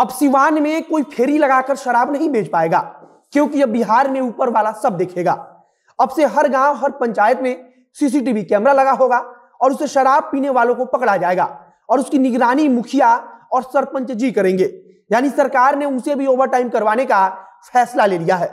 अब सिवान में कोई फेरी लगाकर शराब नहीं बेच पाएगा क्योंकि अब बिहार में ऊपर वाला सब देखेगा अब से हर गांव हर पंचायत में सीसीटीवी कैमरा लगा होगा और उसे शराब पीने वालों को पकड़ा जाएगा और उसकी निगरानी मुखिया और सरपंच जी करेंगे यानी सरकार ने उसे भी ओवर टाइम करवाने का फैसला ले लिया है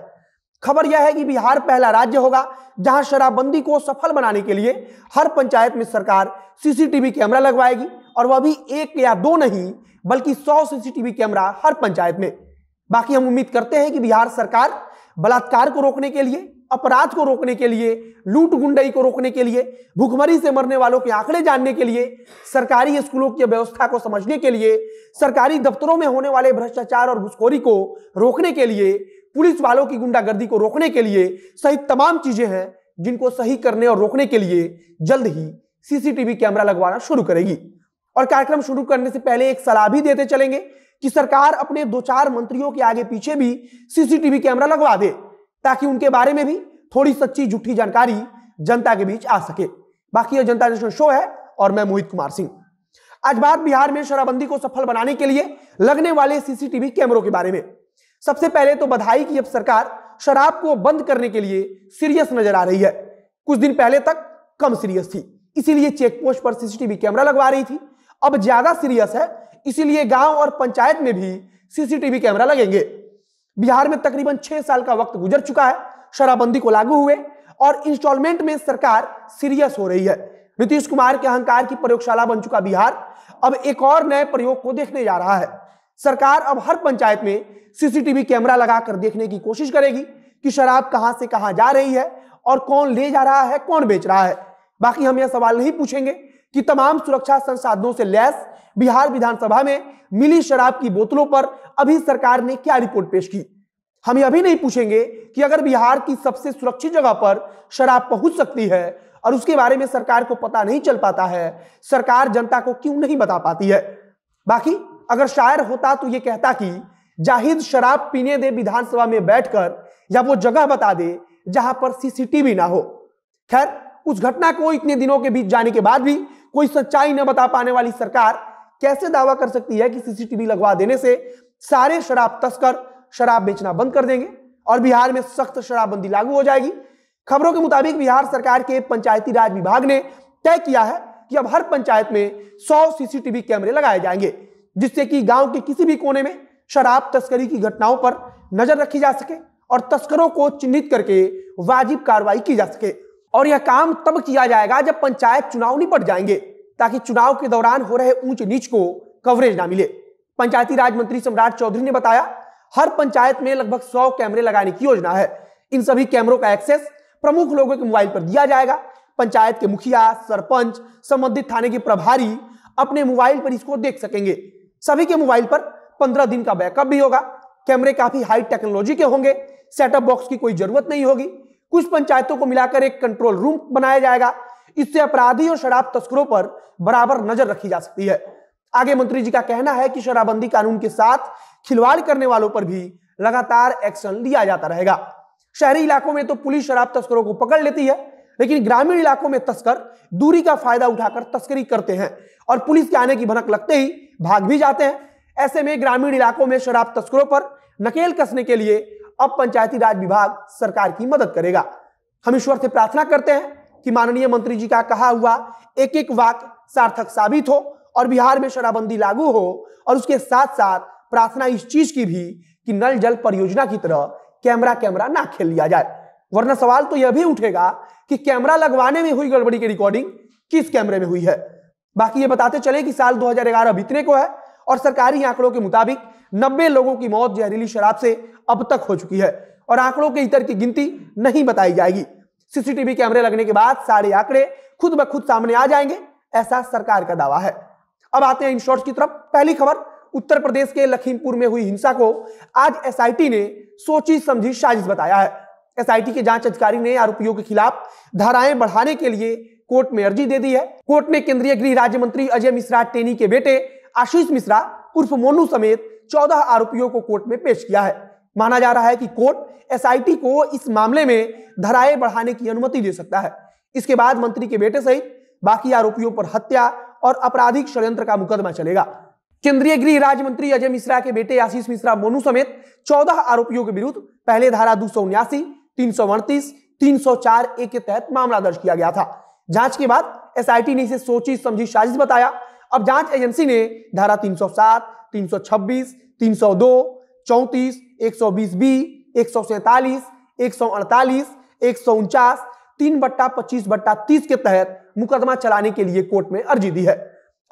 खबर यह है कि बिहार पहला राज्य होगा जहां शराबबंदी को सफल बनाने के लिए हर पंचायत में सरकार सीसीटीवी कैमरा लगवाएगी और वह भी एक या दो नहीं बल्कि सौ सीसीटीवी कैमरा हर पंचायत में बाकी हम उम्मीद करते हैं कि बिहार सरकार बलात्कार को रोकने के लिए अपराध को रोकने के लिए लूट गुंडई को रोकने के लिए भूखमरी से मरने वालों के आंकड़े जानने के लिए सरकारी स्कूलों की व्यवस्था को समझने के लिए सरकारी दफ्तरों में होने वाले भ्रष्टाचार और घुसखोरी को रोकने के लिए पुलिस वालों की गुंडागर्दी को रोकने के लिए सही तमाम चीजें हैं जिनको सही करने और रोकने के लिए जल्द ही सीसीटीवी कैमरा लगवाना शुरू करेगी और कार्यक्रम शुरू करने से पहले एक सलाह भी देते चलेंगे कि सरकार अपने दो चार मंत्रियों के आगे पीछे भी सीसीटीवी कैमरा लगवा दे ताकि उनके बारे में भी थोड़ी सच्ची झूठी जानकारी जनता के बीच आ सके बाकी यह जनता नेशनल शो है और मैं मोहित कुमार सिंह आज बात बिहार में शराबबंदी को सफल बनाने के लिए लगने वाले सीसीटीवी कैमरों के बारे में सबसे पहले तो बधाई की अब सरकार शराब को बंद करने के लिए सीरियस नजर आ रही है कुछ दिन पहले तक कम सीरियस थी इसीलिए चेक पोस्ट पर सीसीटीवी कैमरा लगवा रही थी अब ज्यादा सीरियस है इसीलिए गांव और पंचायत में भी सीसीटीवी कैमरा लगेंगे बिहार में तकरीबन छह साल का वक्त गुजर चुका है शराबबंदी को लागू हुए और इंस्टॉलमेंट में सरकार सीरियस हो रही है नीतीश कुमार के अहंकार की प्रयोगशाला बन चुका बिहार अब एक और नए प्रयोग को देखने जा रहा है सरकार अब हर पंचायत में सीसीटीवी कैमरा लगाकर देखने की कोशिश करेगी कि शराब कहां से कहां जा रही है और कौन ले जा रहा है कौन बेच रहा है बाकी हम यह सवाल नहीं पूछेंगे कि तमाम सुरक्षा संसाधनों से लैस बिहार विधानसभा में मिली शराब की बोतलों पर अभी सरकार ने क्या रिपोर्ट पेश की हम यह भी नहीं पूछेंगे कि अगर बिहार की सबसे सुरक्षित जगह पर शराब पहुंच सकती है और उसके बारे में सरकार को पता नहीं चल पाता है सरकार जनता को क्यों नहीं बता पाती है बाकी अगर शायर होता तो ये कहता कि जाहिद शराब पीने दे विधानसभा में बैठकर या वो जगह बता दे जहां पर सीसीटीवी ना हो खैर उस घटना को इतने दिनों के बीच जाने के बाद भी कोई सच्चाई न बता पाने वाली सरकार कैसे दावा कर सकती है कि सीसीटीवी लगवा देने से सारे शराब तस्कर शराब बेचना बंद कर देंगे और बिहार में सख्त शराबबंदी लागू हो जाएगी खबरों के मुताबिक बिहार सरकार के पंचायती राज विभाग ने तय किया है कि अब हर पंचायत में 100 सीसीटीवी कैमरे लगाए जाएंगे जिससे कि गांव के किसी भी कोने में शराब तस्करी की घटनाओं पर नजर रखी जा सके और तस्करों को चिन्हित करके वाजिब कार्रवाई की जा सके और यह काम तब किया जाएगा जब पंचायत चुनाव निपट जाएंगे ताकि चुनाव के दौरान हो रहे ऊंच नीच को कवरेज ना मिले पंचायती राज मंत्री सम्राट चौधरी ने बताया हर पंचायत में लगभग सौ कैमरे लगाने की योजना है इन सभी कैमरों का एक्सेस प्रमुख लोगों के मोबाइल पर दिया जाएगा पंचायत के मुखिया सरपंच संबंधित थाने के प्रभारी अपने मोबाइल पर इसको देख सकेंगे सभी के मोबाइल पर पंद्रह दिन का बैकअप भी होगा कैमरे काफी हाई टेक्नोलॉजी के होंगे सेटअप बॉक्स की कोई जरूरत नहीं होगी कुछ पंचायतों को मिलाकर एक कंट्रोल रूम बनाया जाएगा इससे अपराधी और शराब तस्करों पर बराबर नजर रखी जा सकती है आगे मंत्री जी का कहना है कि शराबबंदी कानून के साथ खिलवाड़ करने वालों पर भी लगातार एक्शन लिया जाता रहेगा शहरी इलाकों में तो पुलिस शराब तस्करों को पकड़ लेती है लेकिन ग्रामीण इलाकों में तस्कर दूरी का फायदा उठाकर तस्करी करते हैं और पुलिस के आने की भनक लगते ही भाग भी जाते हैं ऐसे में ग्रामीण इलाकों में शराब तस्करों पर नकेल कसने के लिए अब पंचायती राज विभाग सरकार की मदद करेगा हम ईश्वर से प्रार्थना करते हैं कि माननीय मंत्री जी का कहा हुआ एक एक वाक सार्थक साबित हो और बिहार में शराबबंदी लागू हो और उसके साथ साथ प्रार्थना इस चीज की भी कि नल जल परियोजना की तरह कैमरा कैमरा ना खेल लिया जाए वरना सवाल तो यह भी उठेगा कि कैमरा लगवाने में हुई गड़बड़ी की रिकॉर्डिंग किस कैमरे में हुई है बाकी ये बताते चले कि साल 2011 अब इतने को है और सरकारी आंकड़ों के मुताबिक 90 लोगों की मौत जहरीली शराब से अब तक हो चुकी है और आंकड़ों के इतर की गिनती नहीं बताई जाएगी सीसीटीवी कैमरे लगने के बाद सारे आंकड़े खुद ब खुद सामने आ जाएंगे ऐसा सरकार का दावा है अब आते हैं इन शॉर्ट्स की तरफ पहली खबर उत्तर प्रदेश के लखीमपुर में हुई हिंसा को आज एसआईटी ने सोची समझी साजिश बताया है एसआईटी के जांच अधिकारी ने आरोपियों के खिलाफ धाराएं बढ़ाने के लिए कोर्ट में अर्जी दे दी है कोर्ट ने केंद्रीय गृह राज्य मंत्री अजय मिश्रा टेनी के बेटे आशीष मिश्रा उर्फ मोनू समेत चौदह आरोपियों को कोर्ट में पेश किया है माना जा रहा है कि कोर्ट एसआईटी को इस मामले में धराए बढ़ाने की अनुमति दे सकता है इसके बाद मंत्री के बेटे सहित बाकी आरोपियों पर हत्या और आपराधिक षड्यंत्र का मुकदमा चलेगा केंद्रीय गृह राज्य मंत्री अजय मिश्रा के बेटे आशीष मिश्रा मोनू समेत 14 आरोपियों के विरुद्ध पहले धारा दो सौ उन्यासी तीन सौ अड़तीस तीन सौ चार ए के तहत मामला दर्ज किया गया था जांच के बाद एसआईटी ने इसे सोची समझी साजिश बताया अब जांच एजेंसी ने धारा 307, 326, 302, 34, 120 बी एक सौ सैतालीस एक सौ अड़तालीस एक सौ उनचास तीन बट्टा पच्चीस बट्टा तीस के तहत मुकदमा चलाने के लिए कोर्ट में अर्जी दी है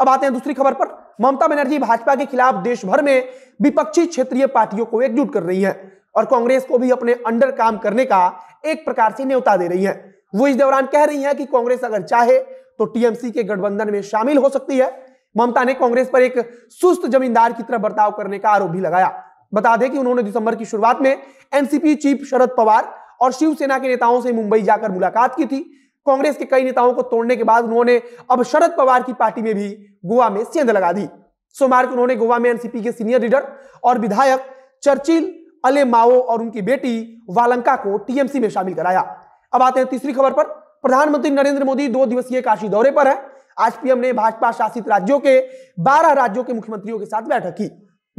अब आते हैं दूसरी खबर पर ममता बनर्जी भाजपा के खिलाफ देश भर में विपक्षी क्षेत्रीय पार्टियों को एकजुट कर रही है और कांग्रेस को भी अपने अंडर काम करने का एक प्रकार से न्यौता दे रही है वो इस दौरान कह रही हैं कि कांग्रेस अगर चाहे तो टीएमसी के गठबंधन में शामिल हो सकती है ममता ने कांग्रेस पर एक सुस्त जमींदार की तरह बर्ताव करने का आरोप भी लगाया बता दें कि उन्होंने दिसंबर की शुरुआत में एनसीपी चीफ शरद पवार और शिवसेना के नेताओं से मुंबई जाकर मुलाकात की थी कांग्रेस के कई नेताओं को तोड़ने के बाद उन्होंने अब शरद पवार की पार्टी में भी गोवा में सेंध लगा दी सोमवार को उन्होंने गोवा में एनसीपी के सीनियर लीडर और विधायक चर्चिल अले माओ और उनकी बेटी वालंका को टीएमसी में शामिल कराया अब आते हैं तीसरी खबर पर प्रधानमंत्री नरेंद्र मोदी दो दिवसीय काशी दौरे पर है आज पीएम ने भाजपा शासित राज्यों के 12 राज्यों के मुख्यमंत्रियों के साथ बैठक की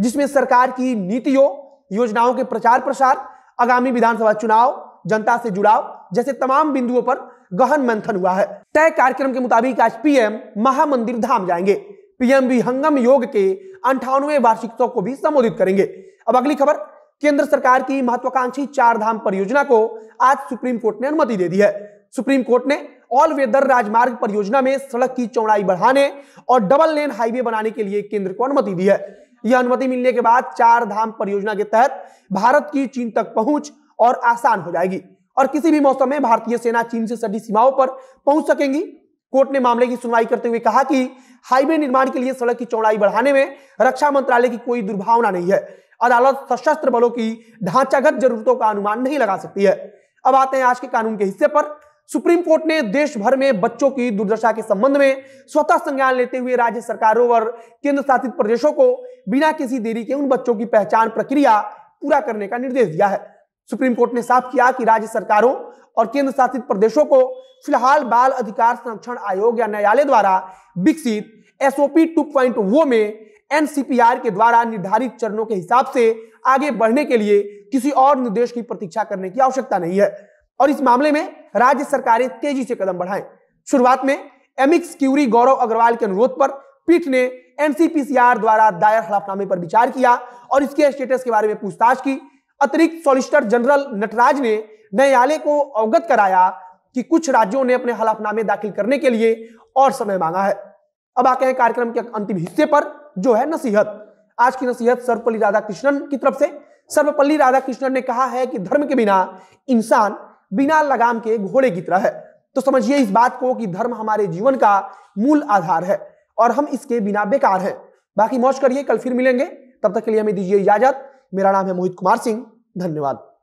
जिसमें सरकार की नीतियों योजनाओं के प्रचार प्रसार आगामी विधानसभा चुनाव जनता से जुड़ाव जैसे तमाम बिंदुओं पर गहन मंथन हुआ है तय कार्यक्रम के मुताबिक आज पीएम महामंदिर धाम जाएंगे पीएम विहंगम योग के अंठानवे वार्षिकोत्सव को भी संबोधित करेंगे अब अगली खबर केंद्र सरकार की महत्वाकांक्षी चार धाम परियोजना को आज सुप्रीम कोर्ट ने अनुमति दे दी है सुप्रीम कोर्ट ने ऑल वेदर राजमार्ग परियोजना में सड़क की चौड़ाई बढ़ाने और डबल लेन हाईवे बनाने के लिए केंद्र को अनुमति दी है यह अनुमति मिलने के बाद चार धाम परियोजना के तहत भारत की चीन तक पहुंच और आसान हो जाएगी और किसी भी मौसम में भारतीय सेना चीन से सटी सीमाओं पर पहुंच सकेंगी कोर्ट ने मामले की सुनवाई करते हुए कहा कि हाईवे निर्माण के लिए सड़क की चौड़ाई बढ़ाने में रक्षा मंत्रालय की कोई दुर्भावना नहीं है अदालत सशस्त्र बलों की ढांचागत जरूरतों का अनुमान नहीं लगा सकती है अब आते हैं आज के कानून के हिस्से पर सुप्रीम कोर्ट ने देश भर में बच्चों की दुर्दशा के संबंध में स्वतः संज्ञान लेते हुए राज्य सरकारों और केंद्र शासित प्रदेशों को बिना किसी देरी के उन बच्चों की पहचान प्रक्रिया पूरा करने का निर्देश दिया है सुप्रीम कोर्ट ने साफ किया कि राज्य सरकारों और केंद्र शासित प्रदेशों को फिलहाल बाल अधिकार संरक्षण आयोग या न्यायालय द्वारा विकसित एसओपी टू में एनसीपीआर के द्वारा निर्धारित चरणों के हिसाब से आगे बढ़ने के लिए किसी और निर्देश की प्रतीक्षा करने की आवश्यकता नहीं है और इस मामले में राज्य सरकारें तेजी से कदम बढ़ाएं शुरुआत में एमिक्स क्यूरी गौरव अग्रवाल के अनुरोध पर पीठ ने एनसीपीसीआर द्वारा दायर हलफनामे पर विचार किया और इसके स्टेटस के बारे में पूछताछ की अतिरिक्त सॉलिसिटर जनरल नटराज ने न्यायालय को अवगत कराया कि कुछ राज्यों ने अपने हलफनामे दाखिल करने के लिए और समय मांगा है अब आते हैं कार्यक्रम के अंतिम हिस्से पर जो है नसीहत आज की नसीहत सर्वपल्ली राधाकृष्णन की तरफ से सर्वपल्ली राधाकृष्णन ने कहा है कि धर्म के बिना इंसान बिना लगाम के घोड़े की तरह है तो समझिए इस बात को कि धर्म हमारे जीवन का मूल आधार है और हम इसके बिना बेकार हैं बाकी मौज करिए कल फिर मिलेंगे तब तक के लिए हमें दीजिए इजाजत मेरा नाम है मोहित कुमार सिंह धन्यवाद